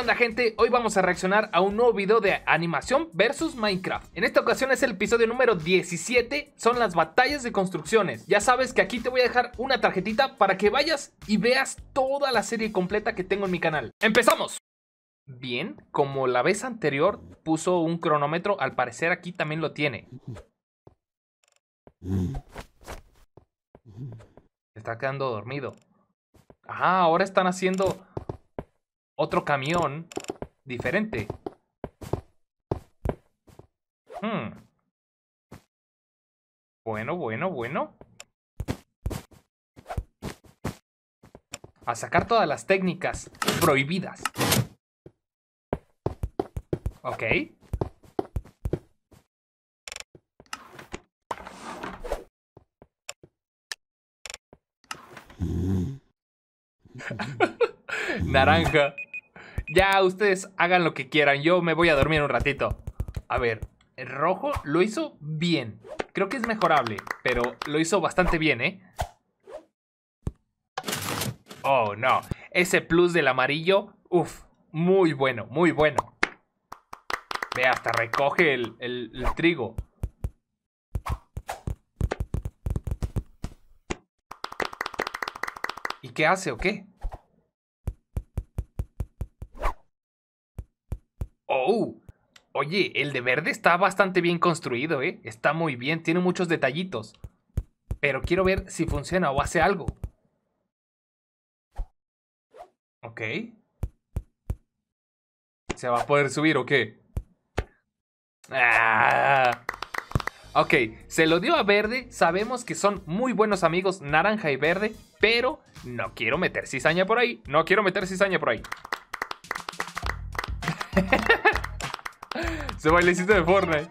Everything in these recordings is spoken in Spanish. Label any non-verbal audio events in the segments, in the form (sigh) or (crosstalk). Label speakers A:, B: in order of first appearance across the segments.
A: onda gente? Hoy vamos a reaccionar a un nuevo video de animación versus Minecraft. En esta ocasión es el episodio número 17, son las batallas de construcciones. Ya sabes que aquí te voy a dejar una tarjetita para que vayas y veas toda la serie completa que tengo en mi canal. ¡Empezamos! Bien, como la vez anterior puso un cronómetro, al parecer aquí también lo tiene. Está quedando dormido. Ah, ahora están haciendo otro camión diferente. Hmm. Bueno, bueno, bueno. A sacar todas las técnicas prohibidas. Ok. Mm. (laughs) Naranja. Ya, ustedes hagan lo que quieran. Yo me voy a dormir un ratito. A ver, el rojo lo hizo bien. Creo que es mejorable, pero lo hizo bastante bien, ¿eh? Oh, no. Ese plus del amarillo, uff, muy bueno, muy bueno. Ve, hasta recoge el, el trigo. ¿Y qué hace o qué? Oye, el de verde está bastante bien construido, ¿eh? Está muy bien, tiene muchos detallitos. Pero quiero ver si funciona o hace algo. Ok. ¿Se va a poder subir o qué? Ah. Ok, se lo dio a verde, sabemos que son muy buenos amigos naranja y verde, pero no quiero meter cizaña por ahí, no quiero meter cizaña por ahí. Su bailecito de Fortnite.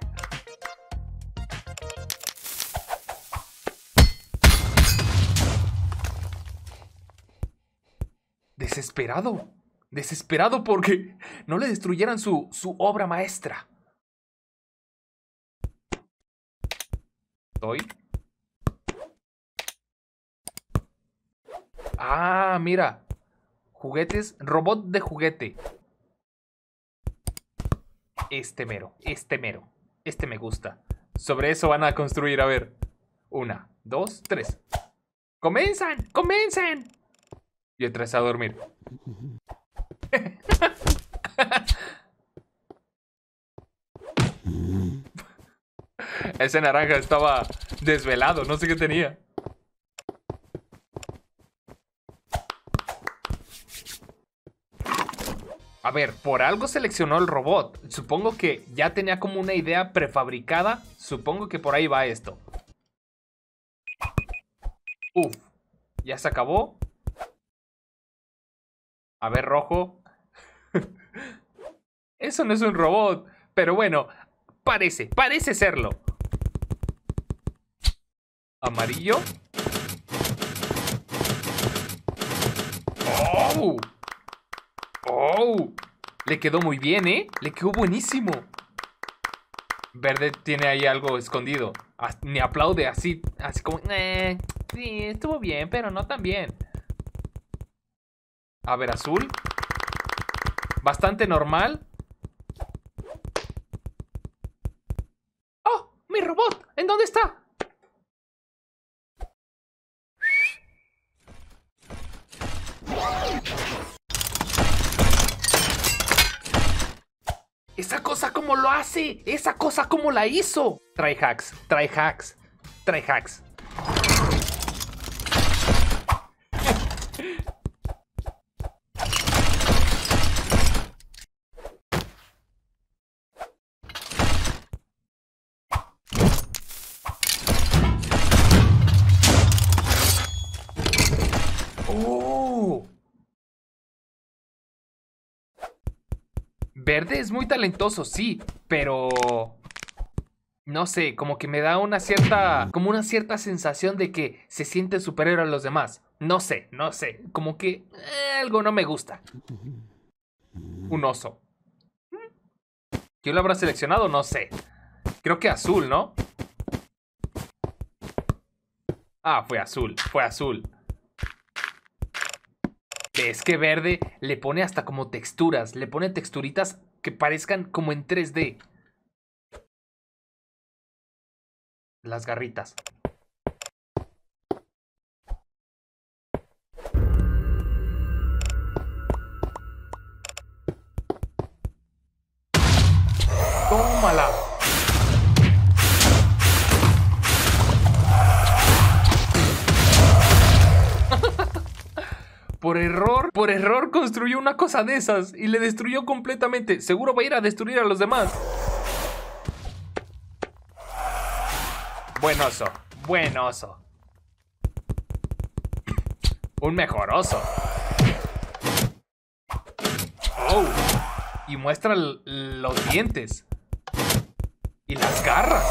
A: Desesperado. Desesperado porque no le destruyeran su, su obra maestra. Estoy. Ah, mira. Juguetes. Robot de juguete este mero, este mero, este me gusta. Sobre eso van a construir, a ver. Una, dos, tres. ¡Comenzan! ¡Comenzan! Y entras a dormir. (laughs) Ese naranja estaba desvelado, no sé qué tenía a ver, por algo seleccionó el robot. Supongo que ya tenía como una idea prefabricada. Supongo que por ahí va esto. Uf, ya se acabó. A ver, rojo. (laughs) Eso no es un robot. Pero bueno, parece, parece serlo. Amarillo. ¡Oh! Le quedó muy bien, ¿eh? Le quedó buenísimo. Verde tiene ahí algo escondido. Ni aplaude así, así como... Eh, sí, estuvo bien, pero no tan bien. A ver, azul. Bastante normal. ¡Oh! ¡Mi robot! ¿En dónde está? ¿Esa cosa cómo lo hace? ¿Esa cosa cómo la hizo? try hacks, try hacks, try hacks. Verde es muy talentoso, sí, pero... No sé, como que me da una cierta... Como una cierta sensación de que se siente superior a los demás. No sé, no sé. Como que eh, algo no me gusta. Un oso. ¿Quién lo habrá seleccionado? No sé. Creo que azul, ¿no? Ah, fue azul, fue azul. Es que verde le pone hasta como texturas, le pone texturitas que parezcan como en 3D. Las garritas. por error, por error construyó una cosa de esas y le destruyó completamente. Seguro va a ir a destruir a los demás. Buen oso, buen oso. Un mejor oso. Oh, y muestra los dientes. Y las garras.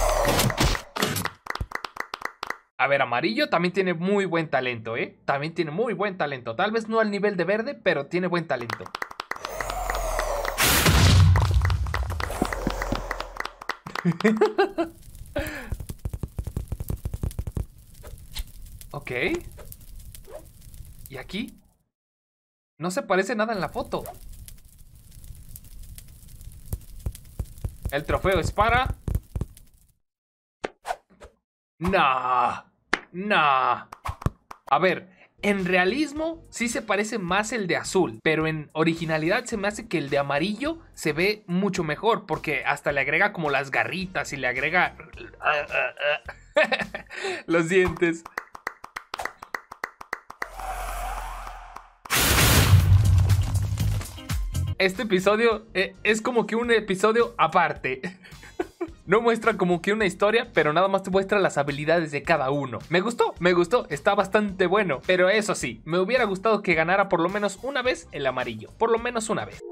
A: A ver, amarillo también tiene muy buen talento, ¿eh? También tiene muy buen talento. Tal vez no al nivel de verde, pero tiene buen talento. (laughs) ok. ¿Y aquí? No se parece nada en la foto. El trofeo es para Nah, nah. A ver, en realismo sí se parece más el de azul, pero en originalidad se me hace que el de amarillo se ve mucho mejor porque hasta le agrega como las garritas y le agrega (laughs) los dientes. Este episodio eh, es como que un episodio aparte. No muestra como que una historia, pero nada más te muestra las habilidades de cada uno. Me gustó, me gustó, está bastante bueno. Pero eso sí, me hubiera gustado que ganara por lo menos una vez el amarillo. Por lo menos una vez.